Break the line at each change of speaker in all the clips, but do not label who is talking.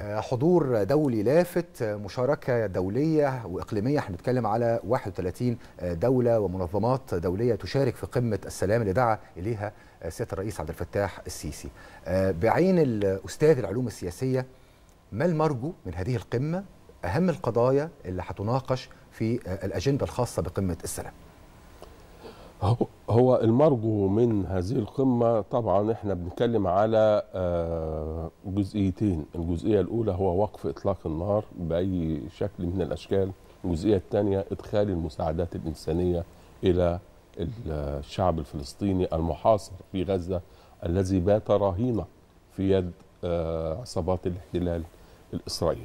آه، حضور دولي لافت آه، مشاركة دولية وإقليمية هنتكلم على 31 آه، دولة ومنظمات دولية تشارك في قمة السلام اللي دعا إليها سيادة الرئيس عبد الفتاح السيسي بعين الأستاذ العلوم السياسية ما المرجو من هذه القمة أهم القضايا اللي هتناقش في الأجندة الخاصة بقمة السلام
هو المرجو من هذه القمة طبعا احنا بنتكلم على آه، جزئيتين الجزئية الأولى هو وقف إطلاق النار بأي شكل من الأشكال الجزئية الثانية إدخال المساعدات الإنسانية إلى الشعب الفلسطيني المحاصر في غزة الذي بات رهينة في يد آه، عصابات الاحتلال الإسرائيلي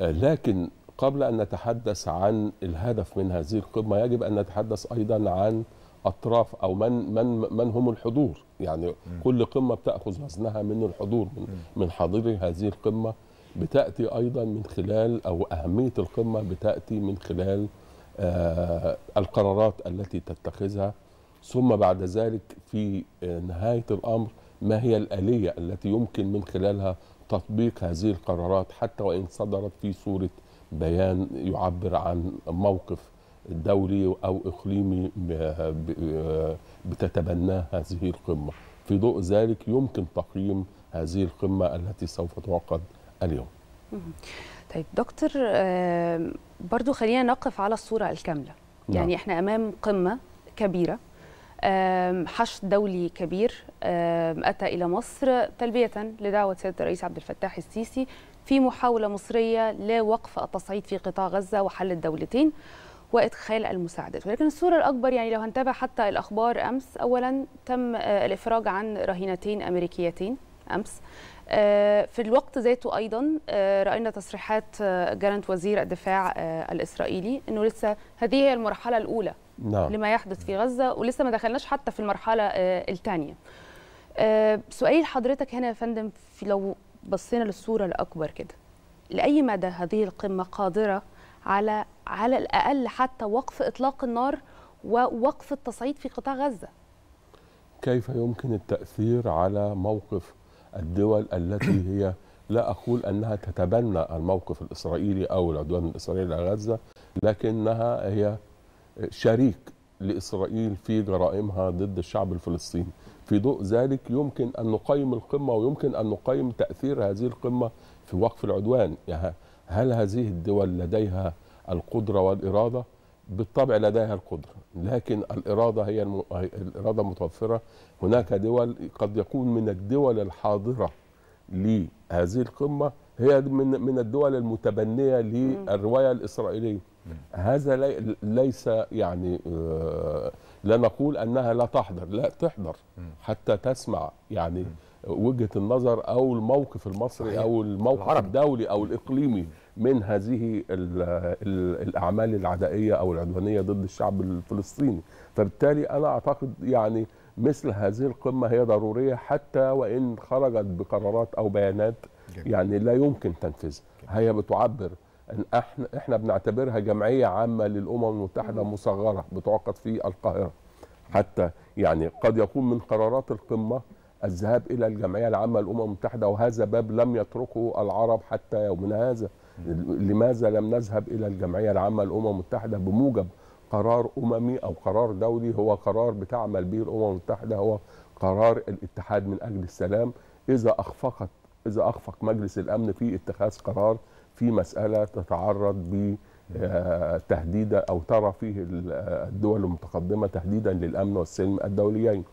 آه، لكن قبل أن نتحدث عن الهدف من هذه القمة يجب أن نتحدث أيضا عن اطراف او من من من هم الحضور يعني م. كل قمه بتاخذ وزنها من الحضور من, م. من حاضري هذه القمه بتاتي ايضا من خلال او اهميه القمه بتاتي من خلال آه القرارات التي تتخذها ثم بعد ذلك في آه، نهايه الامر ما هي الاليه التي يمكن من خلالها تطبيق هذه القرارات حتى وان صدرت في صوره بيان يعبر عن موقف دولي او اقليمي آه، بتتبناه هذه القمه في ضوء ذلك يمكن تقييم هذه القمه التي سوف تعقد اليوم
طيب دكتور آه، برضو خلينا نقف على الصوره الكامله نعم. يعني احنا امام قمه كبيره حشد دولي كبير أتى إلى مصر تلبية لدعوة سيادة الرئيس عبد الفتاح السيسي في محاولة مصرية لوقف التصعيد في قطاع غزة وحل الدولتين وادخال المساعدات ولكن الصوره الاكبر يعني لو هنتابع حتى الاخبار امس اولا تم آه، الافراج عن رهينتين امريكيتين امس آه، في الوقت ذاته ايضا آه، راينا تصريحات جالنت وزير الدفاع الاسرائيلي انه لسه هذه هي المرحله الاولى نعم. لما يحدث في غزه ولسه ما دخلناش حتى في المرحله الثانيه سؤالي لحضرتك هنا يا فندم لو بصينا للصوره الاكبر كده لاي مدى هذه القمه قادره على على الاقل حتى وقف اطلاق النار ووقف التصعيد في قطاع غزه
كيف يمكن التاثير على موقف الدول التي هي لا اقول انها تتبنى الموقف الاسرائيلي او العدوان الاسرائيلي على غزه لكنها هي شريك لاسرائيل في جرائمها ضد الشعب الفلسطيني في ضوء ذلك يمكن ان نقيم القمه ويمكن ان نقيم تاثير هذه القمه في وقف العدوان يعني هل هذه الدول لديها القدره والاراده بالطبع لديها القدره لكن الاراده هي الم... الاراده متوفره هناك دول قد يكون من الدول الحاضره لهذه القمه هي من من الدول المتبنيه للروايه الاسرائيليه هذا لي... ليس يعني آه، لا نقول انها لا تحضر لا تحضر حتى تسمع يعني وجهه النظر او الموقف المصري او الموقف الدولي او الاقليمي من هذه الاعمال العدائيه او العدوانيه ضد الشعب الفلسطيني فبالتالي انا اعتقد يعني مثل هذه القمه هي ضروريه حتى وان خرجت بقرارات او بيانات يعني لا يمكن تنفيذها هي بتعبر ان احنا احنا بنعتبرها جمعيه عامه للامم المتحده مصغره بتعقد في القاهره حتى يعني قد يكون من قرارات القمه الذهاب الى الجمعيه العامه للامم المتحده وهذا باب لم يتركه العرب حتى يومنا هذا لماذا لم نذهب الى الجمعيه العامه للامم المتحده بموجب قرار اممي او قرار دولي هو قرار بتعمل به الامم المتحده هو قرار الاتحاد من اجل السلام اذا اخفقت اذا اخفق مجلس الامن في اتخاذ قرار في مساله تتعرض ب آه، تهديدا او ترى فيه آه، الدول المتقدمه تهديدا للامن والسلم الدوليين.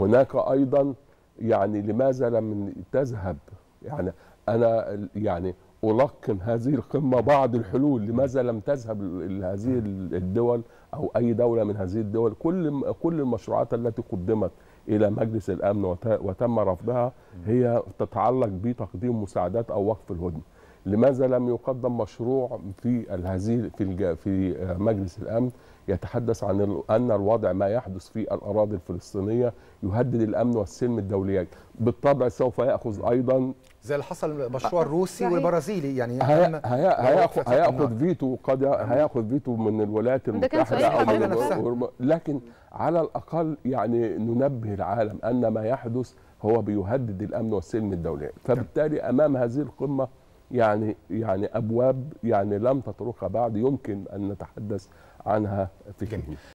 هناك ايضا يعني لماذا لم تذهب يعني انا يعني ألقن هذه القمة بعض الحلول لماذا لم تذهب هذه الدول أو أي دولة من هذه الدول كل كل المشروعات التي قدمت إلى مجلس الأمن وتم رفضها هي تتعلق بتقديم مساعدات أو وقف الهدنة لماذا لم يقدم مشروع في هذه في في مجلس الامن يتحدث عن ان الوضع ما يحدث في الاراضي الفلسطينيه يهدد الامن والسلم الدوليين بالطبع سوف ياخذ ايضا
زي اللي حصل مشروع الروسي والبرازيلي يعني هي هي هياخذ هياخذ
فيتو قد هياخذ فيتو من الولايات المتحده او من لكن على الاقل يعني ننبه العالم ان ما يحدث هو بيهدد الامن والسلم الدولي فبالتالي امام هذه القمه يعني يعني ابواب يعني لم تطرقها بعد يمكن ان نتحدث عنها في جميل